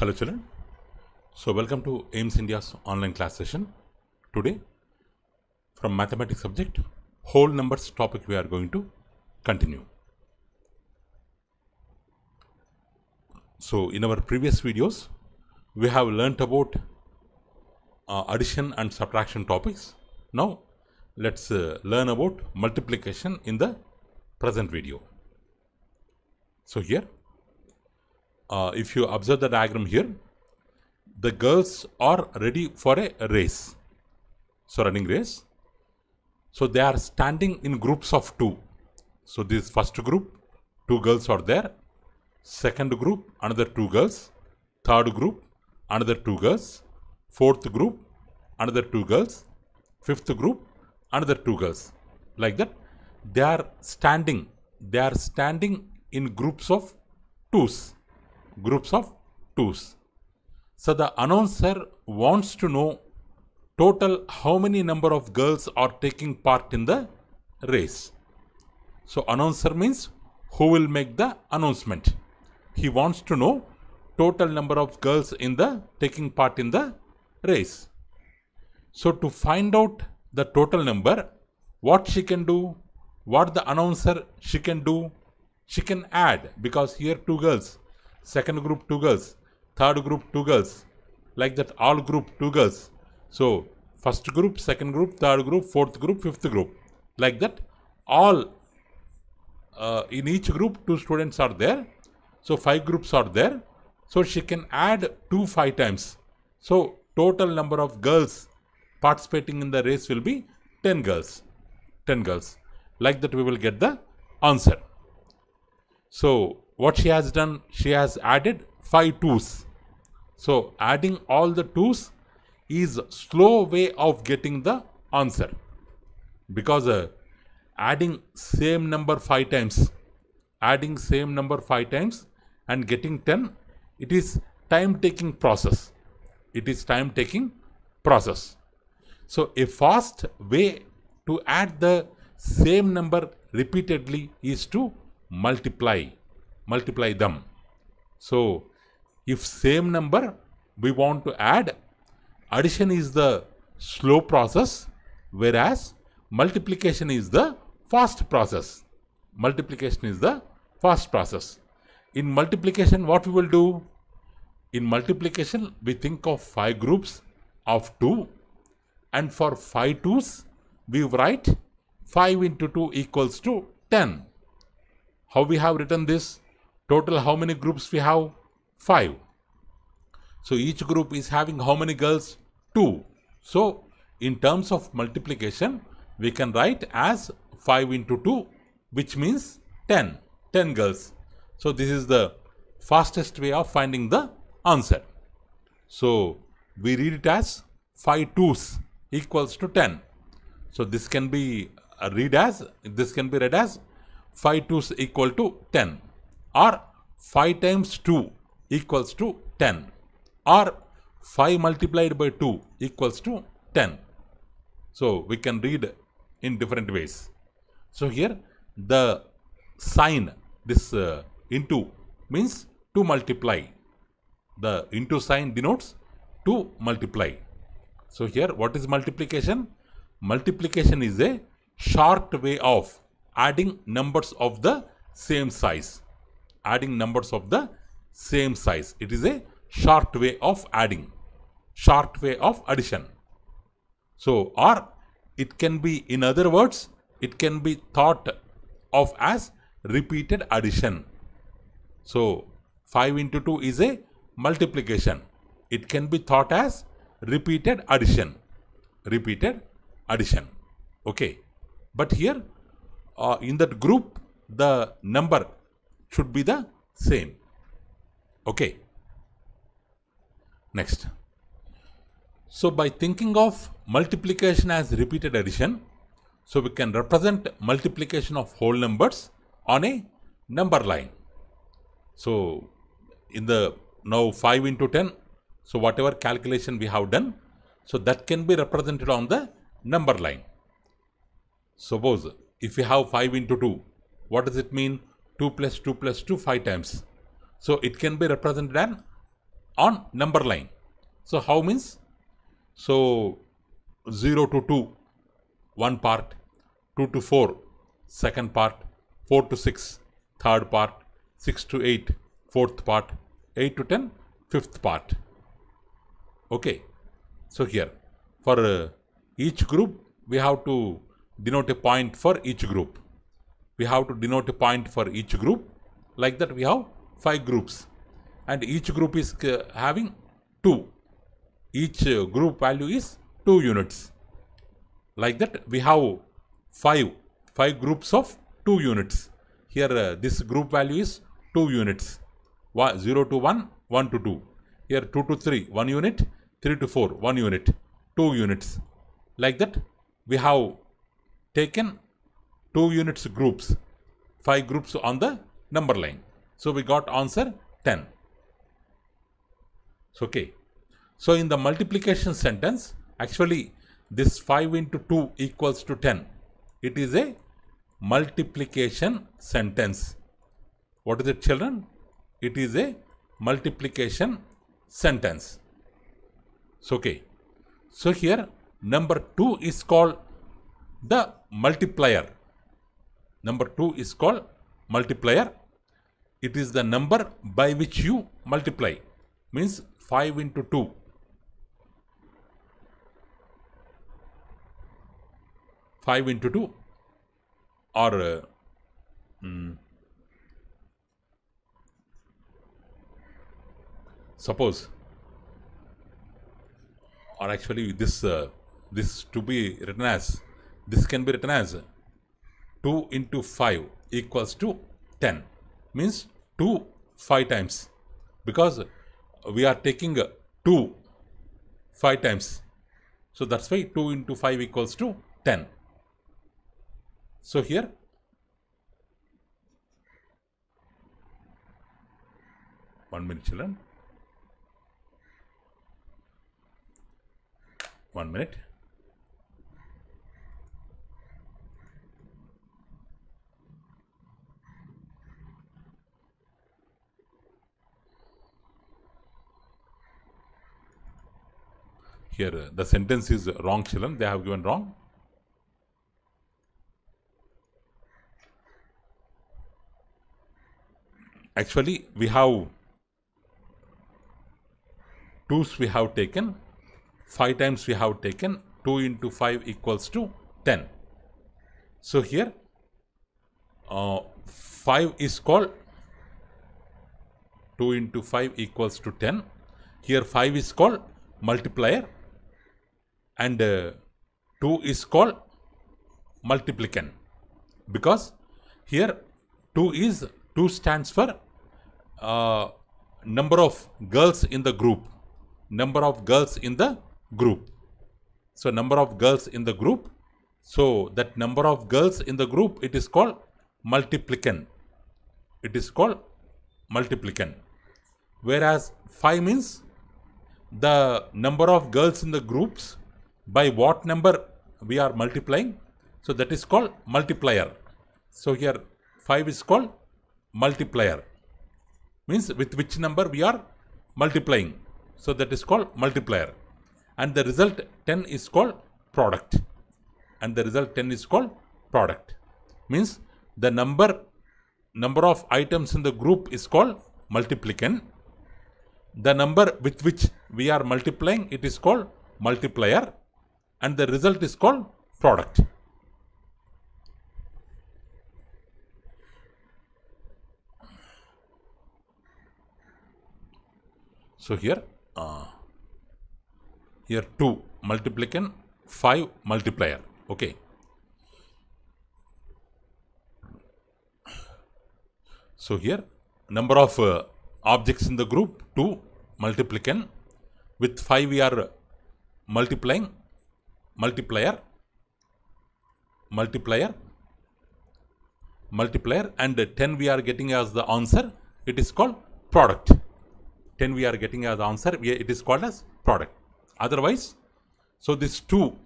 Hello children. So welcome to AIMS India's online class session. Today from mathematics subject whole numbers topic we are going to continue. So in our previous videos we have learnt about uh, addition and subtraction topics. Now let's uh, learn about multiplication in the present video. So here uh, if you observe the diagram here, the girls are ready for a race. So running race. So they are standing in groups of two. So this first group, two girls are there. Second group, another two girls. Third group, another two girls. Fourth group, another two girls. Fifth group, another two girls. Like that, they are standing. They are standing in groups of twos groups of 2s. So the announcer wants to know total how many number of girls are taking part in the race. So announcer means who will make the announcement. He wants to know total number of girls in the taking part in the race. So to find out the total number, what she can do, what the announcer she can do, she can add because here two girls second group 2 girls, third group 2 girls, like that all group 2 girls. So, first group, second group, third group, fourth group, fifth group, like that all uh, in each group two students are there. So, five groups are there. So, she can add 2 5 times. So, total number of girls participating in the race will be 10 girls. 10 girls. Like that we will get the answer. So, what she has done, she has added five twos. So adding all the twos is slow way of getting the answer because uh, adding same number five times, adding same number five times and getting 10, it is time taking process. It is time taking process. So a fast way to add the same number repeatedly is to multiply multiply them. So, if same number we want to add, addition is the slow process whereas multiplication is the fast process. Multiplication is the fast process. In multiplication what we will do? In multiplication we think of 5 groups of 2 and for 5 2's we write 5 into 2 equals to 10. How we have written this? Total how many groups we have? 5. So each group is having how many girls? 2. So in terms of multiplication, we can write as 5 into 2 which means 10. 10 girls. So this is the fastest way of finding the answer. So we read it as 5 twos equals to 10. So this can be read as, this can be read as 5 twos equal to 10 or 5 times 2 equals to 10 or 5 multiplied by 2 equals to 10. So we can read in different ways. So here the sign this uh, into means to multiply. The into sign denotes to multiply. So here what is multiplication? Multiplication is a short way of adding numbers of the same size adding numbers of the same size. It is a short way of adding, short way of addition. So, or it can be, in other words, it can be thought of as repeated addition. So, 5 into 2 is a multiplication. It can be thought as repeated addition. Repeated addition. Okay. But here, uh, in that group, the number should be the same. Okay. Next. So by thinking of multiplication as repeated addition, so we can represent multiplication of whole numbers on a number line. So in the now 5 into 10, so whatever calculation we have done, so that can be represented on the number line. Suppose if we have 5 into 2, what does it mean? 2 plus 2 plus 2 5 times. So it can be represented an, on number line. So how means? So 0 to 2 one part, 2 to 4 second part, 4 to 6 third part, 6 to 8 fourth part, 8 to 10 fifth part. Okay. So here for uh, each group we have to denote a point for each group we have to denote a point for each group. Like that we have 5 groups and each group is uh, having 2. Each uh, group value is 2 units. Like that we have 5, 5 groups of 2 units. Here uh, this group value is 2 units. 0 to 1, 1 to 2. Here 2 to 3, 1 unit. 3 to 4, 1 unit. 2 units. Like that we have taken 2 units groups, 5 groups on the number line. So we got answer 10. So, okay. So in the multiplication sentence, actually this 5 into 2 equals to 10. It is a multiplication sentence. What is it children? It is a multiplication sentence. So, okay. So here number 2 is called the multiplier Number 2 is called multiplier. It is the number by which you multiply. Means 5 into 2. Five into two, or uh, mm, suppose or actually this uh, this to be written as this can be written as 2 into 5 equals to 10 means 2 5 times because we are taking 2 5 times. So that's why 2 into 5 equals to 10. So here one minute children one minute Here, uh, the sentence is wrong, Shilan. They have given wrong. Actually, we have twos we have taken, five times we have taken, 2 into 5 equals to 10. So here, uh, 5 is called 2 into 5 equals to 10. Here 5 is called multiplier and uh, 2 is called multiplicand because here 2 is 2 stands for uh, number of girls in the group number of girls in the group so number of girls in the group so that number of girls in the group it is called multiplicand it is called multiplicand whereas 5 means the number of girls in the groups by what number we are multiplying. So that is called multiplier. So here 5 is called multiplier. Means with which number we are multiplying. So that is called multiplier. And the result 10 is called product. And the result 10 is called product. Means the number number of items in the group is called multiplicand. The number with which we are multiplying it is called multiplier and the result is called product. So here, uh, here 2 multiplicand 5 multiplier. Okay. So here number of uh, objects in the group 2 multiplicand with 5 we are multiplying multiplier, multiplier, multiplier and 10 we are getting as the answer. It is called product. 10 we are getting as answer. It is called as product. Otherwise, so this 2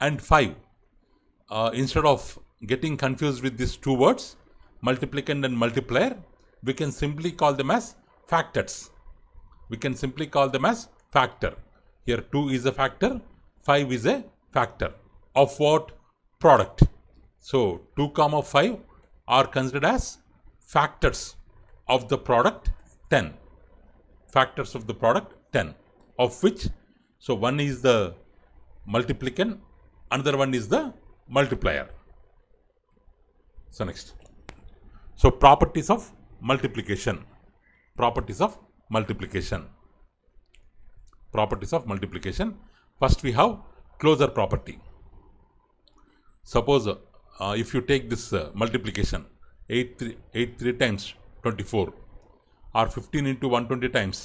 and 5 uh, instead of getting confused with these two words multiplicand and multiplier we can simply call them as factors we can simply call them as factor here 2 is a factor 5 is a factor of what product. So 2 comma 5 are considered as factors of the product 10. Factors of the product 10 of which so one is the multiplicand another one is the multiplier. So next. So properties of multiplication. Properties of multiplication. Properties of multiplication. First we have closure property. Suppose uh, if you take this uh, multiplication eight three times 24 or 15 into 120 times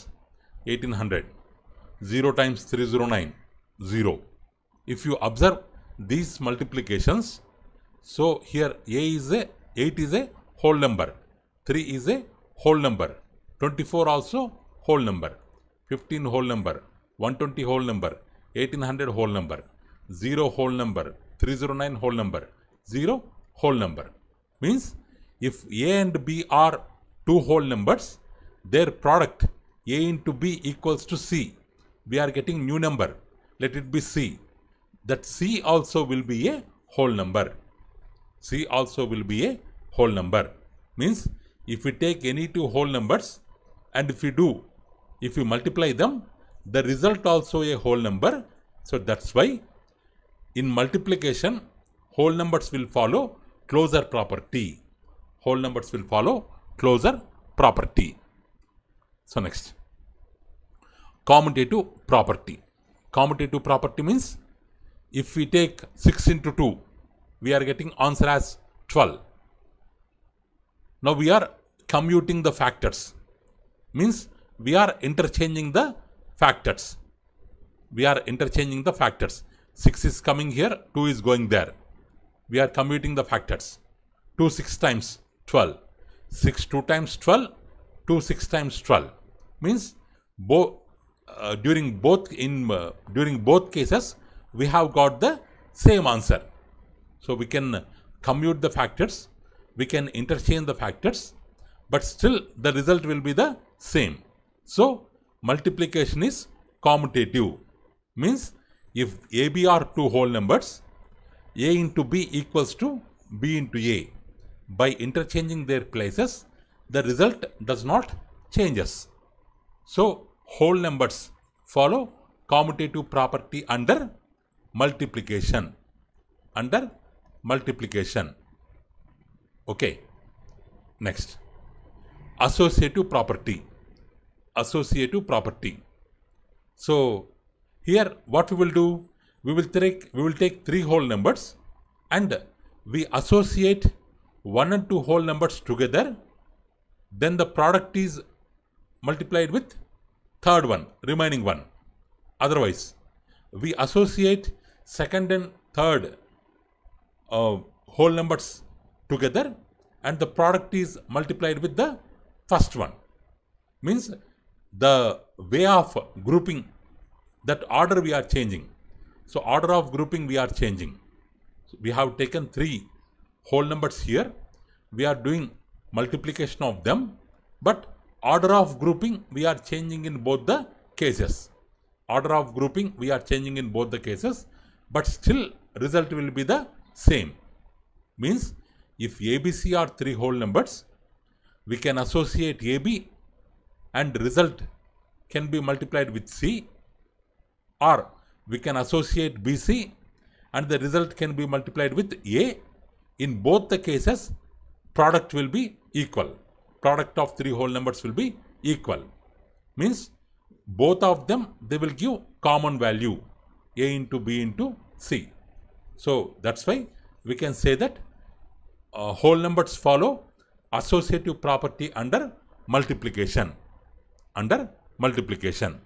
1800 0 times 309 0. If you observe these multiplications so here a is a 8 is a whole number 3 is a whole number 24 also whole number 15 whole number 120 whole number 1800 whole number, 0 whole number, 309 whole number, 0 whole number. Means if A and B are two whole numbers, their product A into B equals to C. We are getting new number. Let it be C. That C also will be a whole number. C also will be a whole number. Means if we take any two whole numbers and if we do, if you multiply them, the result also a whole number. So that's why in multiplication, whole numbers will follow closure property. Whole numbers will follow closure property. So next, commutative property. Commutative property means if we take 6 into 2, we are getting answer as 12. Now we are commuting the factors. Means we are interchanging the factors. We are interchanging the factors. 6 is coming here, 2 is going there. We are commuting the factors. 2 6 times 12. 6 2 times 12, 2 6 times 12. Means uh, during both in uh, during both cases we have got the same answer. So we can commute the factors, we can interchange the factors, but still the result will be the same. So multiplication is commutative. Means if AB are two whole numbers, A into B equals to B into A. By interchanging their places, the result does not changes. So whole numbers follow commutative property under multiplication. Under multiplication. Okay. Next. Associative property associative property. So here what we will do, we will take, we will take three whole numbers and we associate one and two whole numbers together. Then the product is multiplied with third one, remaining one. Otherwise, we associate second and third uh, whole numbers together and the product is multiplied with the first one. Means the way of grouping, that order we are changing. So order of grouping we are changing. So we have taken three whole numbers here. We are doing multiplication of them, but order of grouping we are changing in both the cases. Order of grouping we are changing in both the cases, but still result will be the same. Means if ABC are three whole numbers, we can associate AB and result can be multiplied with C or we can associate BC and the result can be multiplied with A. In both the cases, product will be equal. Product of three whole numbers will be equal. Means both of them, they will give common value A into B into C. So that's why we can say that uh, whole numbers follow associative property under multiplication under multiplication.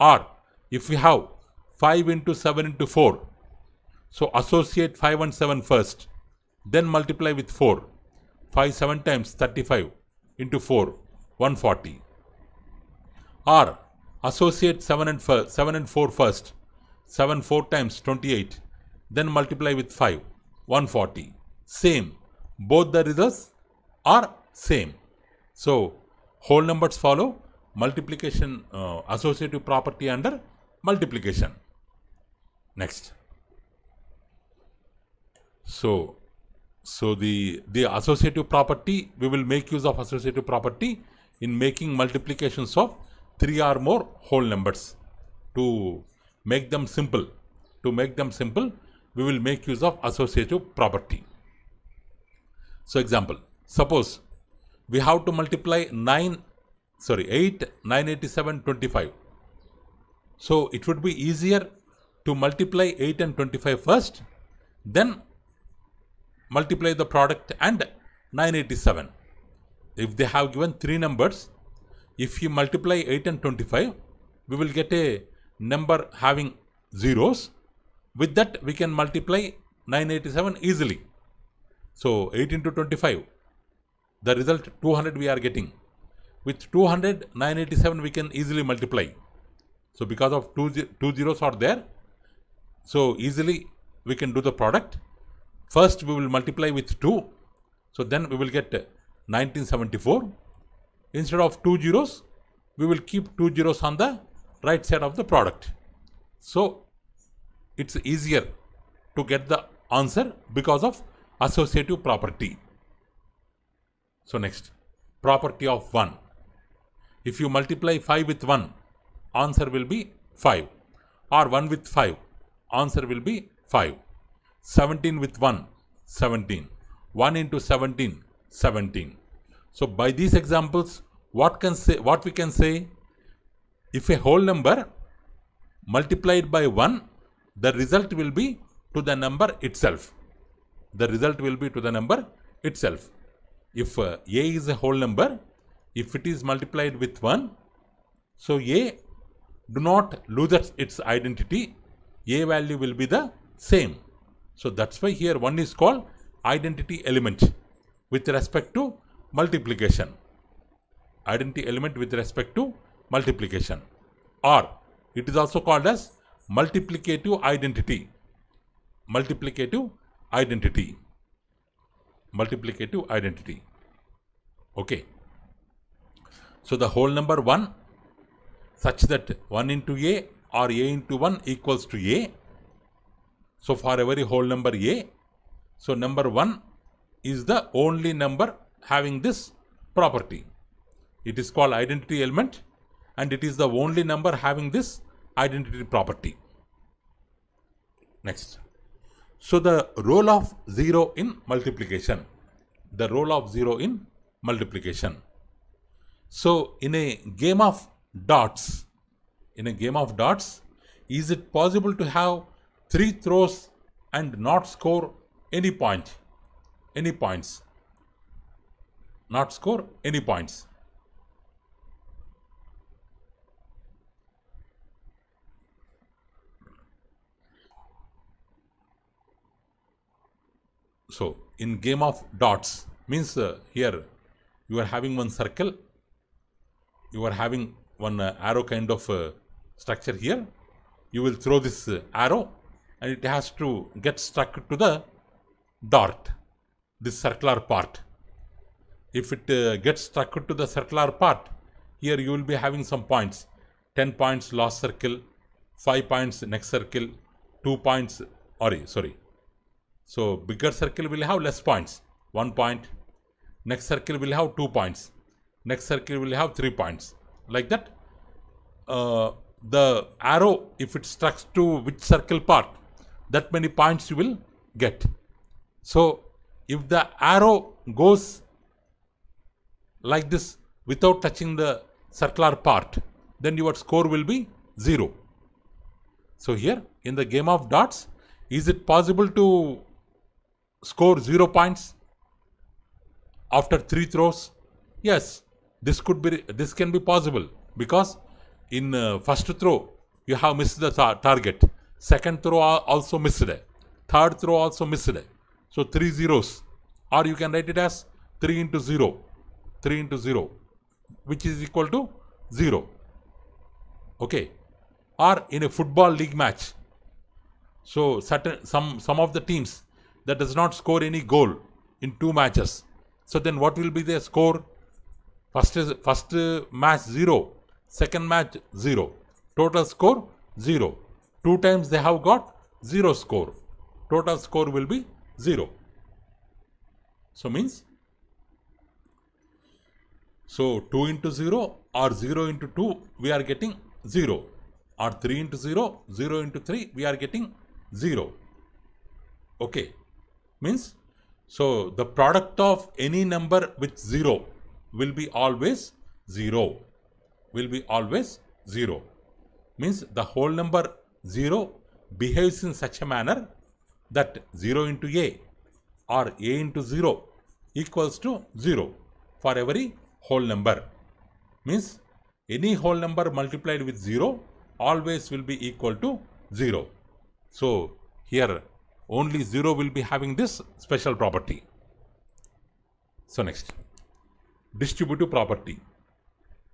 Or if we have 5 into 7 into 4, so associate 5 and 7 first, then multiply with 4. 5 7 times 35 into 4, 140. Or associate 7 and, 4, 7 and 4 first, 7 4 times 28, then multiply with 5, 140. Same, both the results are same. So, whole numbers follow multiplication uh, associative property under multiplication. Next. So, so the, the associative property, we will make use of associative property in making multiplications of three or more whole numbers to make them simple. To make them simple, we will make use of associative property. So example, suppose we have to multiply 9 sorry 8 987 25 so it would be easier to multiply 8 and 25 first then multiply the product and 987 if they have given three numbers if you multiply 8 and 25 we will get a number having zeros with that we can multiply 987 easily so 8 into 25 the result 200 we are getting with 200, 987 we can easily multiply. So because of two, two zeros are there, so easily we can do the product. First we will multiply with 2, so then we will get 1974. Uh, Instead of two zeros, we will keep two zeros on the right side of the product. So it's easier to get the answer because of associative property. So next, property of 1. If you multiply 5 with 1, answer will be 5. Or 1 with 5, answer will be 5. 17 with 1, 17. 1 into 17, 17. So by these examples, what can say what we can say? If a whole number multiplied by 1, the result will be to the number itself. The result will be to the number itself. If uh, A is a whole number, if it is multiplied with 1, so A do not lose its identity, A value will be the same. So that's why here 1 is called identity element with respect to multiplication. Identity element with respect to multiplication or it is also called as multiplicative identity. Multiplicative identity. Multiplicative identity. Okay. So the whole number 1 such that 1 into a or a into 1 equals to a. So for every whole number a, so number 1 is the only number having this property. It is called identity element and it is the only number having this identity property. Next. So the role of 0 in multiplication. The role of 0 in multiplication. So, in a game of dots, in a game of dots, is it possible to have three throws and not score any point? Any points? Not score any points. So, in game of dots means uh, here you are having one circle you are having one uh, arrow kind of uh, structure here you will throw this uh, arrow and it has to get stuck to the dart this circular part if it uh, gets stuck to the circular part here you will be having some points 10 points last circle 5 points next circle 2 points sorry, oh, sorry so bigger circle will have less points 1 point next circle will have 2 points next circuit will have three points like that uh, the arrow if it strikes to which circle part that many points you will get so if the arrow goes like this without touching the circular part then your score will be zero so here in the game of dots is it possible to score zero points after three throws yes this could be this can be possible because in uh, first throw you have missed the tar target second throw also missed third throw also missed so three zeros or you can write it as 3 into 0 3 into 0 which is equal to 0 okay or in a football league match so certain some some of the teams that does not score any goal in two matches so then what will be their score First, match 0, second match 0. Total score 0. Two times they have got 0 score. Total score will be 0. So means, so 2 into 0 or 0 into 2 we are getting 0 or 3 into 0, 0 into 3 we are getting 0. Okay, means so the product of any number with 0 will be always 0. Will be always 0. Means the whole number 0 behaves in such a manner that 0 into a or a into 0 equals to 0 for every whole number. Means any whole number multiplied with 0 always will be equal to 0. So here only 0 will be having this special property. So next distributive property.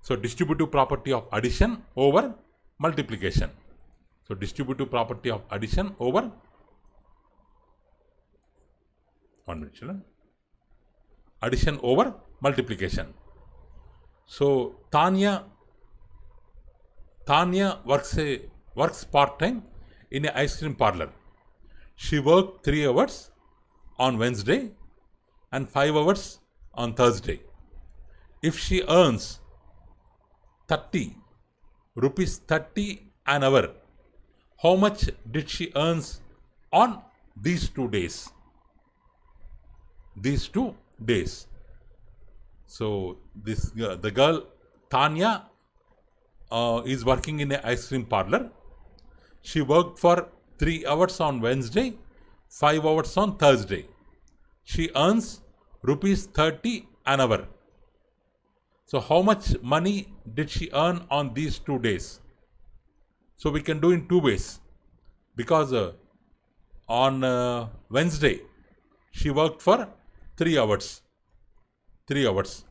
So, distributive property of addition over multiplication. So, distributive property of addition over one minute, children. addition over multiplication. So, Tanya Tanya works a works part time in an ice cream parlor. She worked three hours on Wednesday and five hours on Thursday if she earns 30 rupees 30 an hour, how much did she earns on these two days? These two days. So this uh, the girl Tanya uh, is working in an ice cream parlor. She worked for three hours on Wednesday, five hours on Thursday. She earns rupees 30 an hour. So how much money did she earn on these two days? So we can do in two ways because uh, on uh, Wednesday she worked for three hours. Three hours.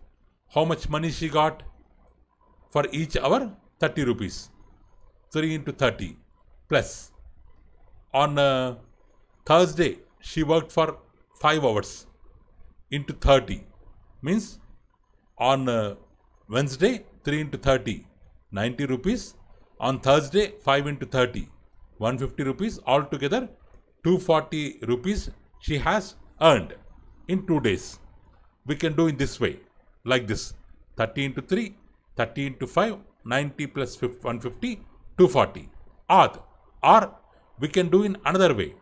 How much money she got for each hour? 30 rupees. 3 into 30 plus. On uh, Thursday she worked for 5 hours into 30 means on uh, Wednesday 3 into 30, 90 rupees. On Thursday 5 into 30, 150 rupees. Altogether 240 rupees she has earned in two days. We can do in this way, like this 30 into 3, 30 into 5, 90 plus 150, 240. Or, or we can do in another way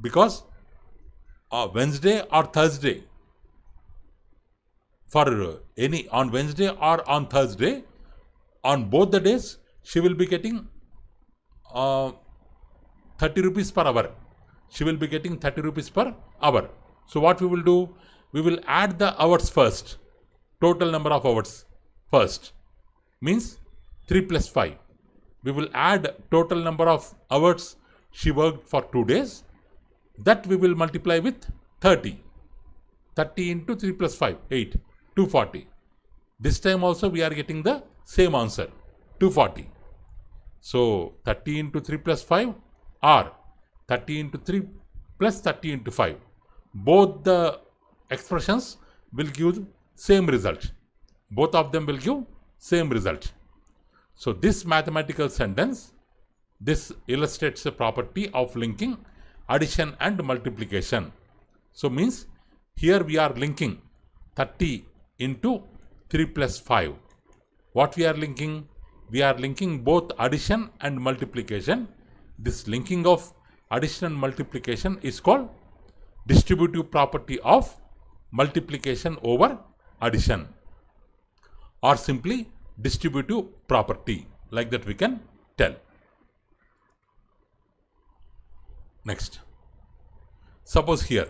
because uh, Wednesday or Thursday for uh, any on Wednesday or on Thursday. On both the days, she will be getting uh, 30 rupees per hour. She will be getting 30 rupees per hour. So what we will do, we will add the hours first, total number of hours first, means 3 plus 5. We will add total number of hours she worked for 2 days, that we will multiply with 30. 30 into 3 plus 5, 8. 240. This time also we are getting the same answer 240. So 30 into 3 plus 5 or 30 into 3 plus 30 into 5. Both the expressions will give same result. Both of them will give same result. So this mathematical sentence, this illustrates the property of linking addition and multiplication. So means here we are linking 30 into 3 plus 5. What we are linking? We are linking both addition and multiplication. This linking of addition and multiplication is called distributive property of multiplication over addition or simply distributive property like that we can tell. Next, suppose here,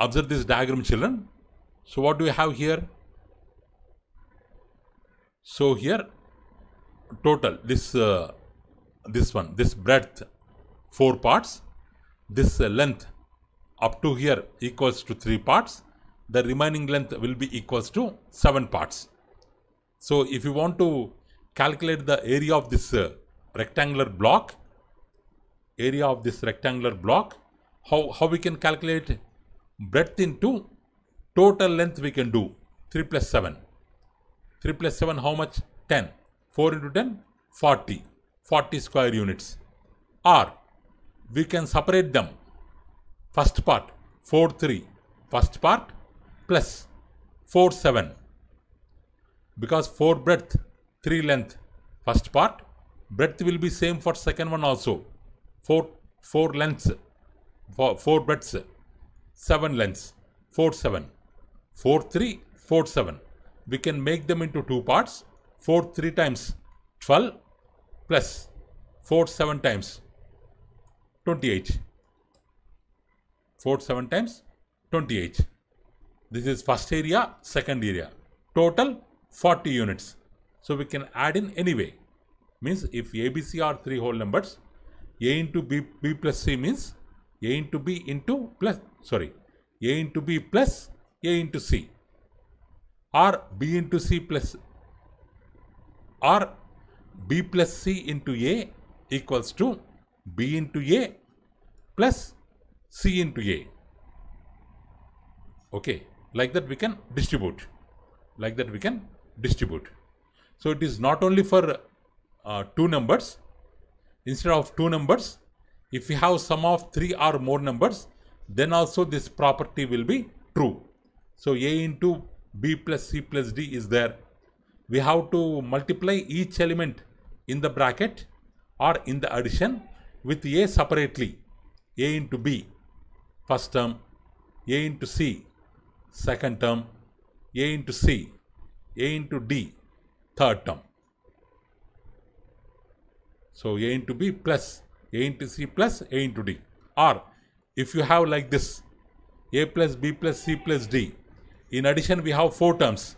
observe this diagram children. So what do we have here? So here total this uh, this one this breadth four parts this uh, length up to here equals to three parts the remaining length will be equals to seven parts so if you want to calculate the area of this uh, rectangular block area of this rectangular block how how we can calculate breadth into Total length we can do 3 plus 7. 3 plus 7 how much? 10. 4 into 10? 40. 40 square units. Or we can separate them. First part 4 3. First part plus 4 7. Because 4 breadth, 3 length. First part breadth will be same for second one also. 4 4 lengths. 4, four breadths. 7 lengths. 4 7. 4, 3, 4, 7. We can make them into two parts. 4, 3 times 12 plus 4, 7 times 28. 4, 7 times 28. This is first area, second area. Total 40 units. So we can add in any way. Means if ABC are three whole numbers, A into B, B plus C means A into B into plus, sorry, A into B plus a into C or B into C plus or B plus C into A equals to B into A plus C into A. Okay, like that we can distribute. Like that we can distribute. So it is not only for uh, two numbers. Instead of two numbers, if we have sum of three or more numbers, then also this property will be true. So A into B plus C plus D is there. We have to multiply each element in the bracket or in the addition with A separately. A into B, first term, A into C, second term, A into C, A into D, third term. So A into B plus A into C plus A into D. Or if you have like this, A plus B plus C plus D, in addition, we have four terms.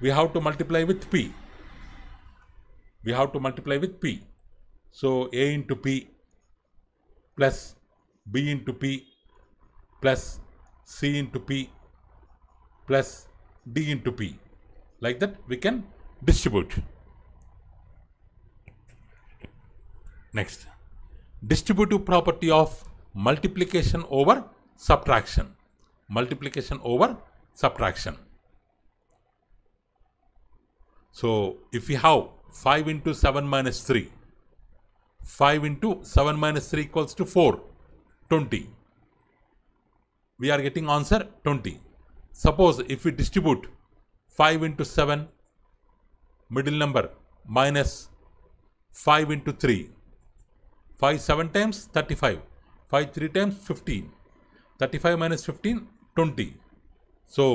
We have to multiply with P. We have to multiply with P. So A into P plus B into P plus C into P plus D into P. Like that we can distribute. Next, distributive property of multiplication over subtraction. Multiplication over subtraction. So, if we have 5 into 7 minus 3, 5 into 7 minus 3 equals to 4, 20. We are getting answer 20. Suppose if we distribute 5 into 7, middle number minus 5 into 3, 5 7 times 35, 5 3 times 15, 35 minus 15, 20. So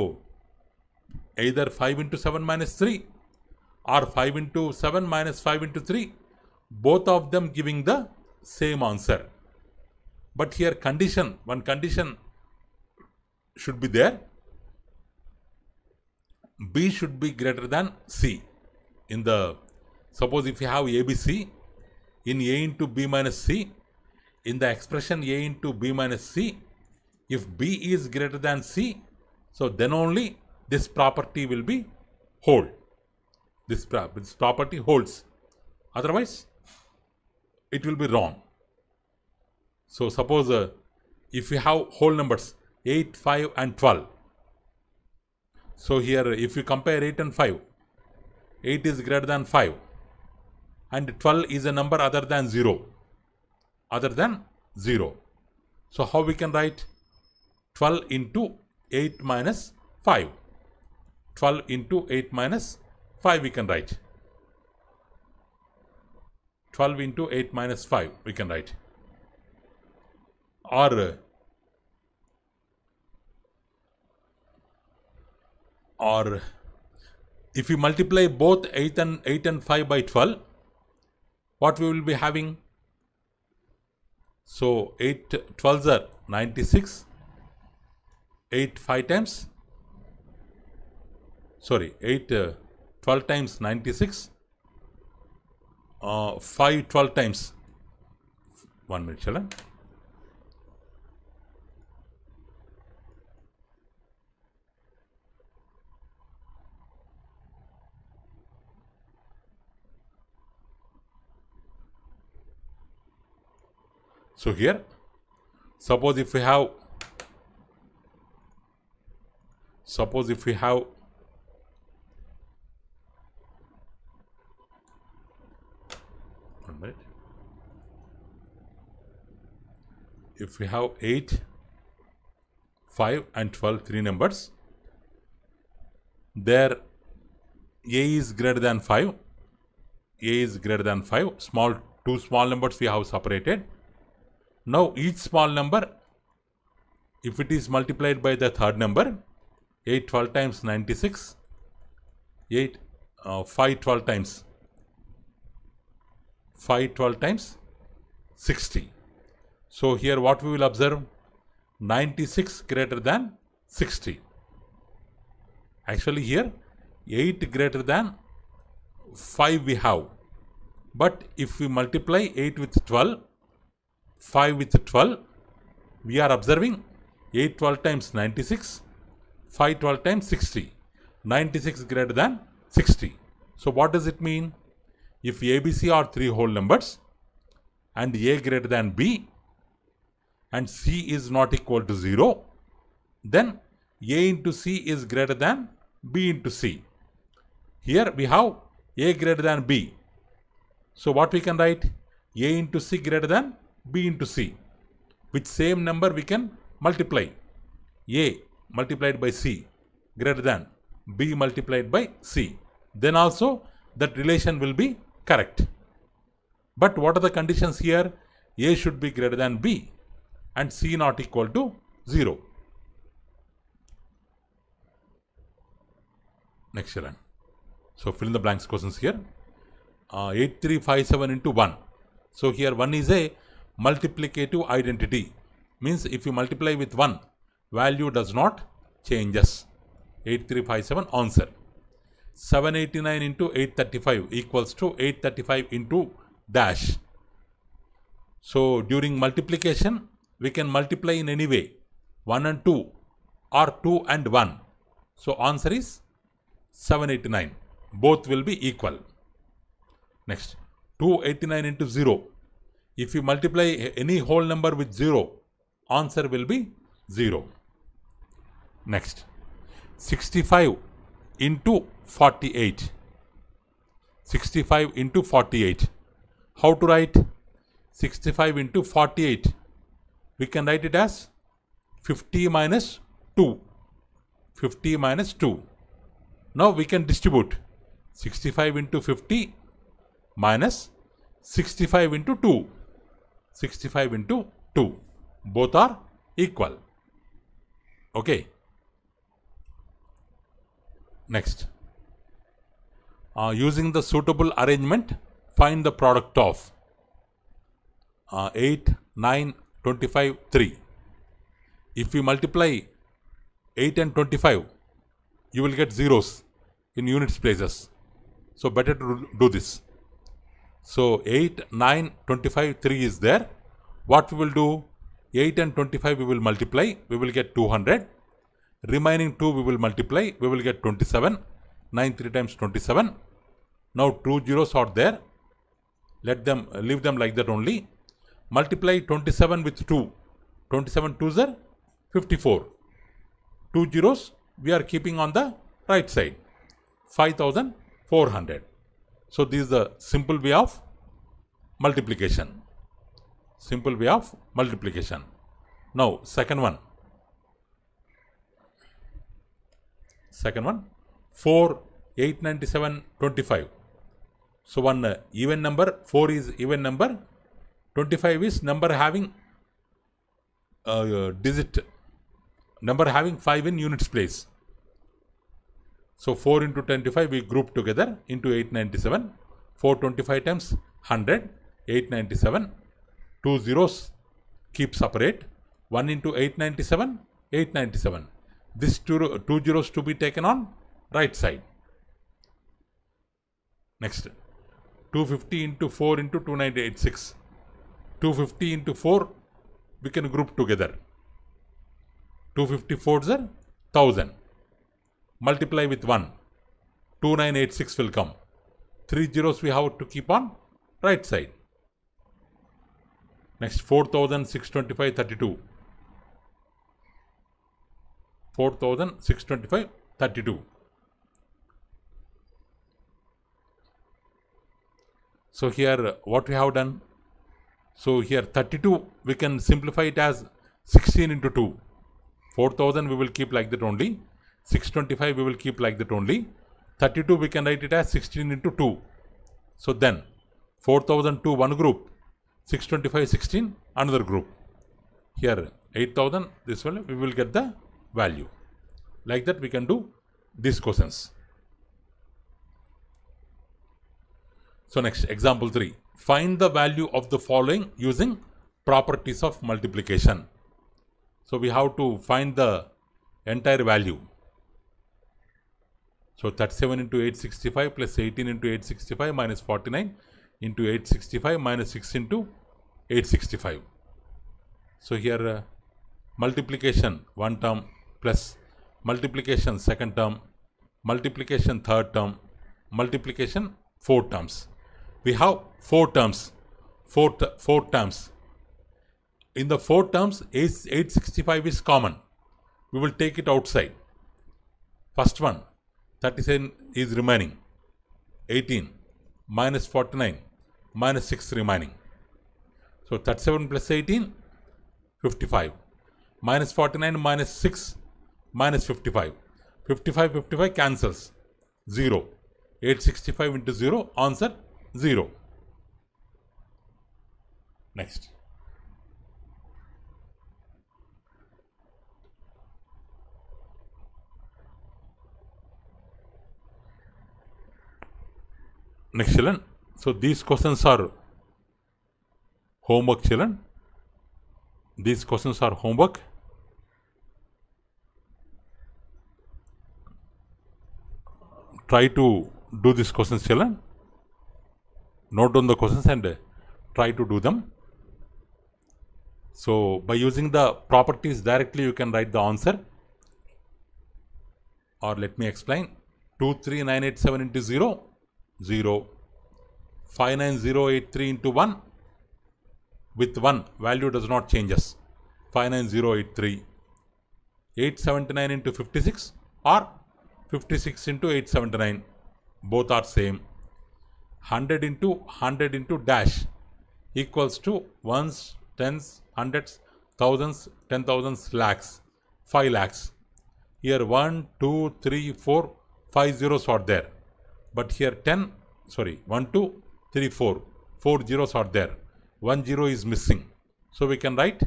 either 5 into 7 minus 3 or 5 into 7 minus 5 into 3, both of them giving the same answer. But here condition, one condition should be there. B should be greater than C. In the, suppose if you have ABC, in A into B minus C, in the expression A into B minus C, if B is greater than C, so then only this property will be hold. This, pro this property holds. Otherwise, it will be wrong. So suppose uh, if you have whole numbers 8, 5 and 12. So here if you compare 8 and 5, 8 is greater than 5 and 12 is a number other than 0. Other than 0. So how we can write 12 into 8 minus 5. 12 into 8 minus 5 we can write. 12 into 8 minus 5 we can write. Or, or if we multiply both 8 and 8 and 5 by 12, what we will be having? So 8 12s are 96 8 5 times sorry 8 uh, 12 times 96 uh, 5 12 times 1 minute shall I? So here, suppose if we have suppose if we have if we have 8 5 and 12 three numbers there a is greater than 5 a is greater than 5 small two small numbers we have separated now each small number if it is multiplied by the third number 8 12 times 96 8 uh, 5 12 times 5 12 times 60 so here what we will observe 96 greater than 60 actually here 8 greater than 5 we have but if we multiply 8 with 12 5 with 12 we are observing 8 12 times 96 5 12 times 60. 96 greater than 60. So what does it mean? If ABC are three whole numbers and A greater than B and C is not equal to 0, then A into C is greater than B into C. Here we have A greater than B. So what we can write? A into C greater than B into C. Which same number we can multiply. A multiplied by C greater than B multiplied by C. Then also that relation will be correct. But what are the conditions here? A should be greater than B and C not equal to 0. Next year. So fill in the blanks questions here. Uh, 8357 into 1. So here 1 is a multiplicative identity. Means if you multiply with 1, value does not changes. 8357 answer. 789 into 835 equals to 835 into dash. So during multiplication, we can multiply in any way 1 and 2 or 2 and 1. So answer is 789. Both will be equal. Next, 289 into 0. If you multiply any whole number with 0, answer will be 0. Next, 65 into 48. 65 into 48. How to write 65 into 48? We can write it as 50 minus 2. 50 minus 2. Now we can distribute 65 into 50 minus 65 into 2. 65 into 2. Both are equal. Okay. Next. Uh, using the suitable arrangement, find the product of uh, 8, 9, 25, 3. If we multiply 8 and 25, you will get zeros in units places. So better to do this. So 8, 9, 25, 3 is there. What we will do, 8 and 25 we will multiply, we will get 200 remaining 2 we will multiply we will get 27 93 times 27 now two zeros are there let them leave them like that only multiply 27 with 2 27 2s are 54 two zeros we are keeping on the right side 5400 so this is the simple way of multiplication simple way of multiplication now second one second one 4 897 25 so one uh, even number 4 is even number 25 is number having uh, uh, digit number having 5 in units place so 4 into 25 we group together into 897 425 times 100 897 two zeros keep separate 1 into 897 897 this two, two zeros to be taken on right side. Next, 250 into 4 into 2986. 250 into 4 we can group together. 254 is 1000. Multiply with 1. 2986 will come. 3 zeros we have to keep on right side. Next 4625 32. 4625 32 so here what we have done so here 32 we can simplify it as 16 into 2 4000 we will keep like that only 625 we will keep like that only 32 we can write it as 16 into 2 so then 4000 to one group 625 16 another group here 8000 this one we will get the value. Like that we can do these questions. So next example 3. Find the value of the following using properties of multiplication. So we have to find the entire value. So 37 into 865 plus 18 into 865 minus 49 into 865 minus 6 into 865. So here uh, multiplication one term plus multiplication second term, multiplication third term, multiplication four terms. We have four terms, four, four terms. In the four terms, 8, 865 is common. We will take it outside. First one, 37 is remaining. 18 minus 49 minus 6 remaining. So 37 plus 18, 55. Minus 49 minus 6, minus 55. 55, 55 cancels. 0. 865 into 0, answer 0. Next. Next children, so these questions are homework children. These questions are homework. try to do these questions, children. Note down the questions and uh, try to do them. So, by using the properties directly, you can write the answer. Or let me explain. 23987 into 0, 0. 3 into 1, with 1, value does not changes. 59083. 879 into 56 or 56 into 879 both are same 100 into 100 into dash equals to ones tens hundreds thousands ten thousands lakhs 5 lakhs here 1 2 3 4 5 zeros are there but here 10 sorry 1 2 3 4 4 zeros are there 1 zero is missing so we can write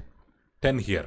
10 here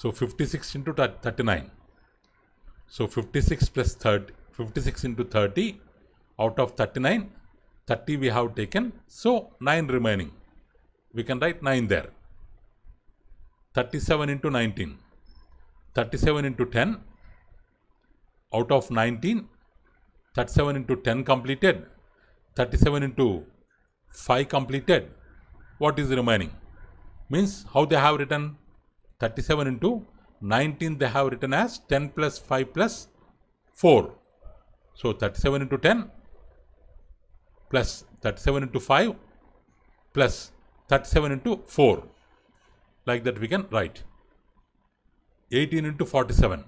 So 56 into 39. So 56 plus 30, 56 into 30 out of 39, 30 we have taken. So 9 remaining. We can write 9 there. 37 into 19. 37 into 10 out of 19. 37 into 10 completed. 37 into 5 completed. What is remaining? Means how they have written 37 into 19 they have written as 10 plus 5 plus 4. So 37 into 10 plus 37 into 5 plus 37 into 4. Like that we can write. 18 into 47.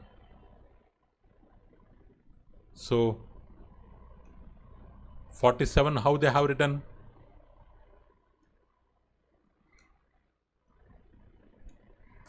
So 47 how they have written?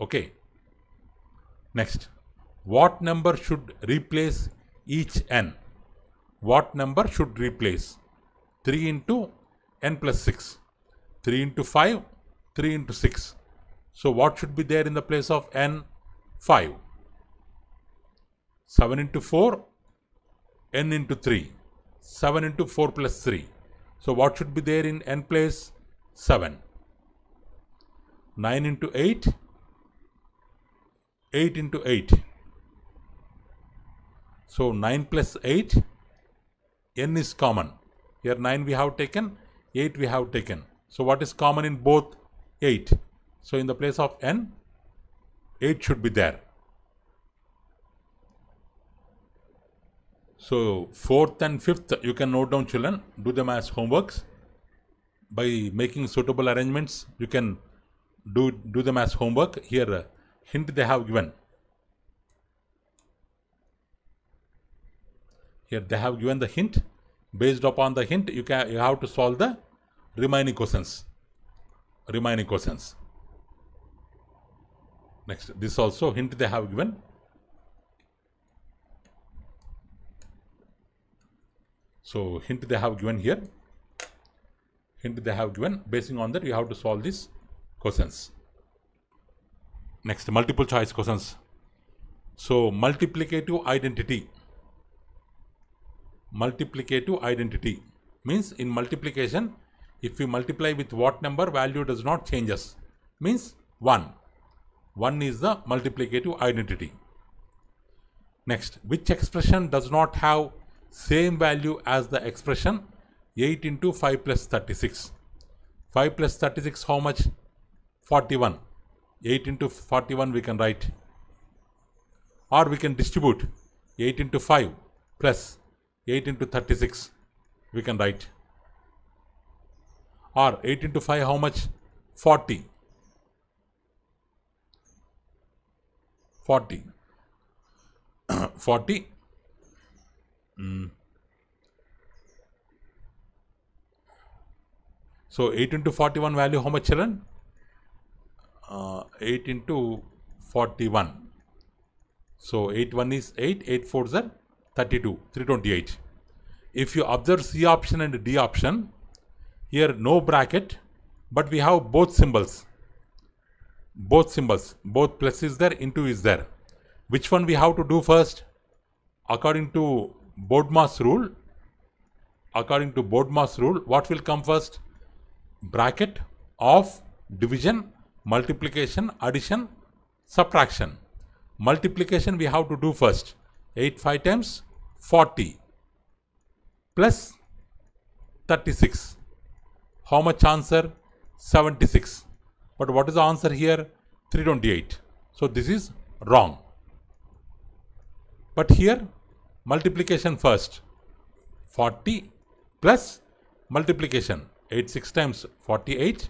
Okay. Next, what number should replace each n? What number should replace? 3 into n plus 6, 3 into 5, 3 into 6. So what should be there in the place of n? 5. 7 into 4, n into 3, 7 into 4 plus 3. So what should be there in n place? 7. 9 into 8, 8 into 8. So 9 plus 8, n is common. Here 9 we have taken, 8 we have taken. So what is common in both? 8. So in the place of n, 8 should be there. So fourth and fifth, you can note down children, do them as homeworks. By making suitable arrangements, you can do, do them as homework. Here hint they have given. Here they have given the hint. Based upon the hint, you can you have to solve the remaining questions. Remaining questions. Next, this also hint they have given. So hint they have given here. Hint they have given. Basing on that, you have to solve these questions. Next, multiple choice questions. So, multiplicative identity. Multiplicative identity means in multiplication, if we multiply with what number, value does not changes. Means 1. 1 is the multiplicative identity. Next, which expression does not have same value as the expression 8 into 5 plus 36? 5 plus 36, how much? 41. 8 into 41 we can write or we can distribute 8 into 5 plus 8 into 36 we can write or 8 into 5 how much 40 40 40 mm. so 8 into 41 value how much children uh, 8 into 41. So 8 1 is 8, 8 4 is 32, 328. If you observe C option and D option, here no bracket, but we have both symbols. Both symbols, both plus is there, into is there. Which one we have to do first? According to Bodmas rule, according to Bodmas rule, what will come first? Bracket of division multiplication, addition, subtraction. Multiplication we have to do first. 8 5 times 40 plus 36. How much answer? 76. But what is the answer here? 328. So this is wrong. But here multiplication first. 40 plus multiplication. 8 6 times 48.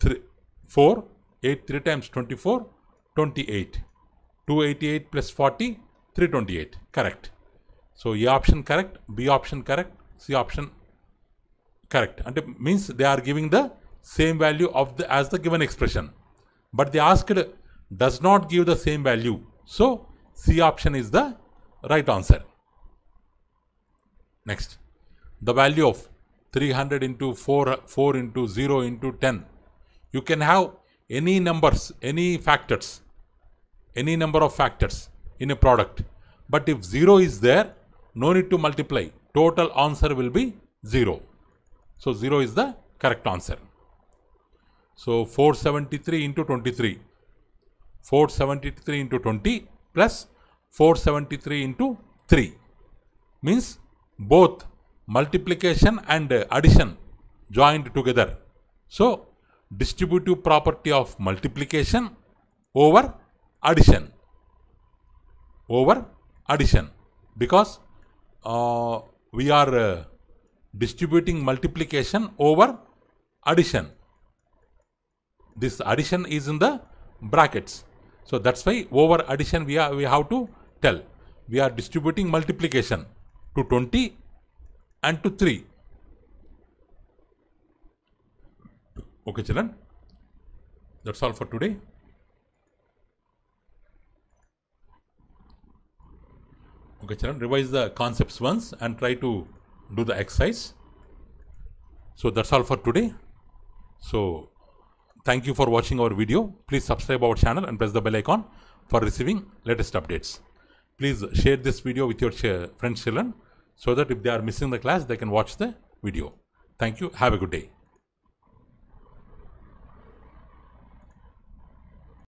3, 4, 8, 3 times 24, 28. 288 plus 40, 328. Correct. So, A option correct, B option correct, C option correct. And it means they are giving the same value of the as the given expression. But they asked does not give the same value. So, C option is the right answer. Next, the value of 300 into 4, 4 into 0 into 10 you can have any numbers, any factors, any number of factors in a product. But if 0 is there, no need to multiply. Total answer will be 0. So 0 is the correct answer. So 473 into 23. 473 into 20 plus 473 into 3 means both multiplication and addition joined together. So distributive property of multiplication over addition over addition because uh, we are uh, distributing multiplication over addition this addition is in the brackets so that's why over addition we are we have to tell we are distributing multiplication to 20 and to 3 Okay, children. That's all for today. Okay, children. Revise the concepts once and try to do the exercise. So that's all for today. So thank you for watching our video. Please subscribe our channel and press the bell icon for receiving latest updates. Please share this video with your friends children so that if they are missing the class, they can watch the video. Thank you. Have a good day.